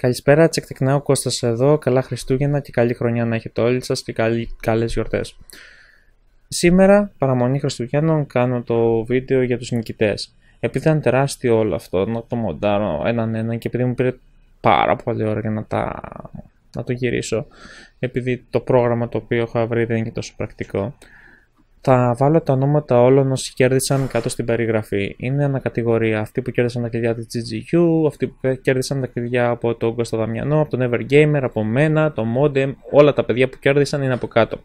Καλησπέρα, τσεκτεκνά ο Κώστας εδώ, καλά Χριστούγεννα και καλή χρονιά να έχετε όλοι σας και καλή, καλές γιορτές. Σήμερα, παραμονή Χριστουγέννων, κάνω το βίντεο για τους νικητές. Επειδή ήταν τεράστιο όλο αυτό, να το μοντάρω έναν έναν και επειδή μου πήρε πάρα πολύ ώρα για να, τα... να το γυρίσω, επειδή το πρόγραμμα το οποίο έχω βρει δεν είναι και τόσο πρακτικό, θα βάλω τα ονόματα όλων όσοι κέρδισαν κάτω στην περιγραφή. Είναι ανακατηγορία. Αυτοί που κέρδισαν τα κλειδιά της GGU, αυτοί που κέρδισαν τα κλειδιά από τον Κώστα Δαμιανό, από τον Evergamer, από μένα, το Modem, όλα τα παιδιά που κέρδισαν είναι από κάτω.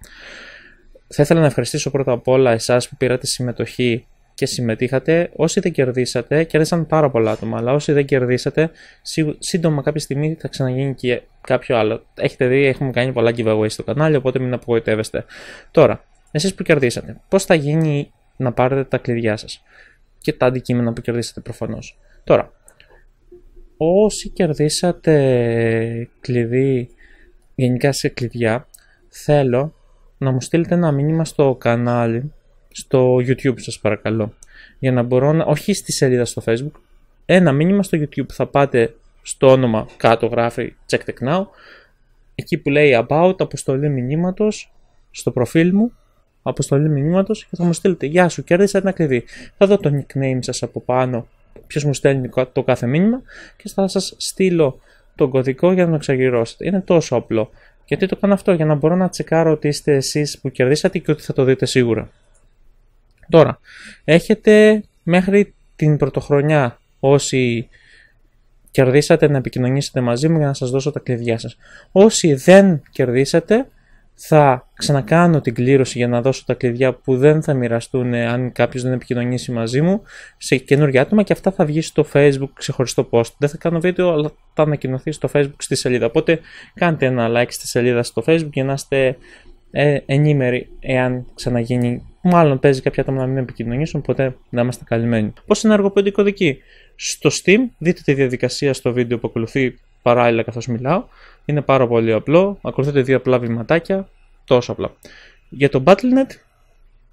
Θα ήθελα να ευχαριστήσω πρώτα απ' όλα εσάς που πήρατε συμμετοχή και συμμετείχατε. Όσοι δεν κερδίσατε, κέρδισαν πάρα πολλά άτομα. Αλλά όσοι δεν κερδίσατε, σύντομα κάποια στιγμή θα ξαναγίνει και κάποιο άλλο. Έχετε δει, έχουμε κάνει πολλά giveaway στο κανάλι, οπότε μην απογοητεύεστε. Τώρα, εσείς που κερδίσατε, πώς θα γίνει να πάρετε τα κλειδιά σας και τα αντικείμενα που κερδίσατε προφανώς. Τώρα, όσοι κερδίσατε κλειδί, γενικά σε κλειδιά, θέλω να μου στείλετε ένα μήνυμα στο κανάλι, στο YouTube σας παρακαλώ, για να μπορώ να, όχι στη σελίδα στο Facebook, ένα μήνυμα στο YouTube θα πάτε στο όνομα κάτω γράφει check tech now, εκεί που λέει about, αποστολή μηνύματος, στο προφίλ μου αποστολή μηνύματος και θα μου στείλετε Γεια σου, κέρδισα ένα κλειδί». Θα δω το nickname σας από πάνω, ποιος μου στέλνει το κάθε μήνυμα και θα σας στείλω τον κωδικό για να το ξαγυρώσετε. Είναι τόσο απλό. Γιατί το κάνω αυτό, για να μπορώ να τσεκάρω ότι είστε εσείς που κερδίσατε και ότι θα το δείτε σίγουρα. Τώρα, έχετε μέχρι την πρωτοχρονιά όσοι κερδίσατε να επικοινωνήσετε μαζί μου για να σας δώσω τα κλειδιά σας. Όσοι δεν κερδίσατε, θα ξανακάνω την κλήρωση για να δώσω τα κλειδιά που δεν θα μοιραστούν ε, αν κάποιος δεν επικοινωνήσει μαζί μου σε καινούργια άτομα και αυτά θα βγει στο facebook ξεχωριστό post. Δεν θα κάνω βίντεο αλλά θα ανακοινωθεί στο facebook στη σελίδα. Οπότε κάντε ένα like στη σελίδα στο facebook για να είστε ε, ενήμεροι εάν ξαναγίνει. Μάλλον παίζει κάποια άτομα να μην επικοινωνήσουν, οπότε να είμαστε καλυμμένοι. Πώς ενεργοποιούνται οι κωδικοί. Στο Steam, δείτε τη διαδικασία στο βίντεο που ακολουθεί παράλληλα καθώς μιλάω. Είναι πάρα πολύ απλό. ακολουθείτε δύο απλά βηματάκια. Τόσο απλά. Για το Battlenet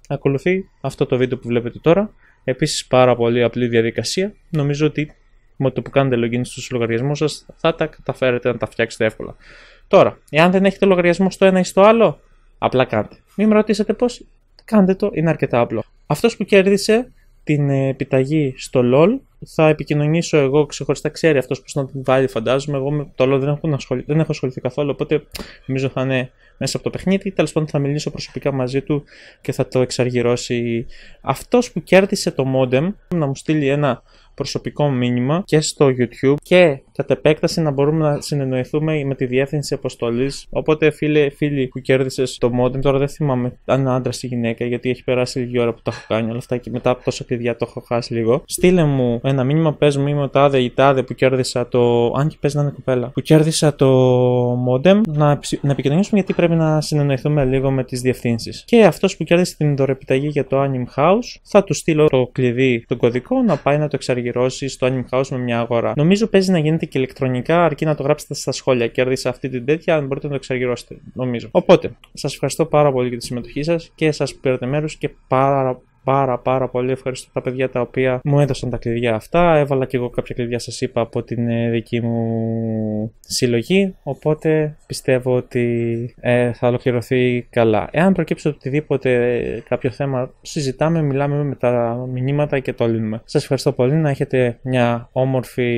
ακολουθεί αυτό το βίντεο που βλέπετε τώρα. Επίσης πάρα πολύ απλή διαδικασία. Νομίζω ότι με το που κάνετε login στους λογαριασμούς σας θα τα καταφέρετε να τα φτιάξετε εύκολα. Τώρα, εάν δεν έχετε λογαριασμό στο ένα ή στο άλλο, απλά κάντε. Μην με ρωτήσετε πώς, κάντε το, είναι αρκετά απλό. Αυτός που κέρδισε την ε, επιταγή στο LOL θα επικοινωνήσω εγώ ξεχωριστά. Ξέρει αυτός πώς να την βάλει, φαντάζομαι. Εγώ με το όλο δεν έχω, ασχολη... δεν έχω ασχοληθεί καθόλου. Οπότε νομίζω θα είναι μέσα από το παιχνίδι. Τέλος πάντων, θα μιλήσω προσωπικά μαζί του και θα το εξαργυρώσει. Αυτός που κέρδισε το modem να μου στείλει ένα προσωπικό μήνυμα και στο YouTube και κατ' επέκταση να μπορούμε να συνεννοηθούμε με τη διεύθυνση αποστολής. Οπότε, φίλε, φίλοι που κέρδισες το modem, τώρα δεν θυμάμαι αν είναι άντρας ή γυναίκα, γιατί έχει περάσει λίγη ώρα που τα έχω κάνει όλα αυτά και μετά από τόσα παιδιά το έχω χάσει λίγο. Στείλε μου ένα μήνυμα, πες μου είμαι ο τάδε ή τάδε που κέρδισα το. Αν και πες να είναι κοπέλα, που κέρδισα το modem, να, να επικοινωνήσουμε γιατί πρέπει να συνεννοηθούμε λίγο με τις διευθύνσεις. Και αυτός που κέρδισε την δωρεπιταγή για το Anim House, θα του στείλω το κλειδί, τον κωδικό, να πάει να το εξαργεί αργυρώσει το Anime House με μια αγορά. Νομίζω παίζει να γίνεται και ηλεκτρονικά, αρκεί να το γράψετε στα σχόλια. Κέρδισε αυτή την τέτοια, αν μπορείτε να το εξαργυρώσετε, νομίζω. Οπότε, σας ευχαριστώ πάρα πολύ για τη συμμετοχή σας και σας που πήρατε μέρος και πάρα πάρα πάρα πολύ ευχαριστώ τα παιδιά τα οποία μου έδωσαν τα κλειδιά αυτά. Έβαλα και εγώ κάποια κλειδιά σας είπα από την ε, δική μου συλλογή, οπότε πιστεύω ότι ε, θα ολοκληρωθεί καλά. Εάν προκύψει οτιδήποτε ε, κάποιο θέμα συζητάμε, μιλάμε με τα μηνύματα και το λύνουμε. Σας ευχαριστώ πολύ, να έχετε μια όμορφη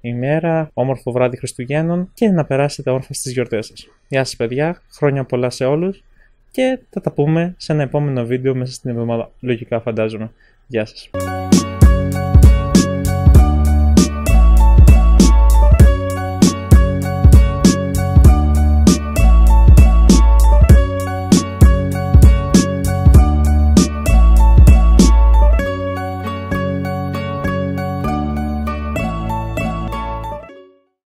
ημέρα, όμορφο βράδυ Χριστουγέννων και να περάσετε όμορφα στις γιορτές σας. Γεια σας παιδιά, χρόνια πολλά σε όλους και θα τα πούμε σε ένα επόμενο βίντεο μέσα στην εβδομάδα. Λογικά φαντάζομαι. Γεια σας.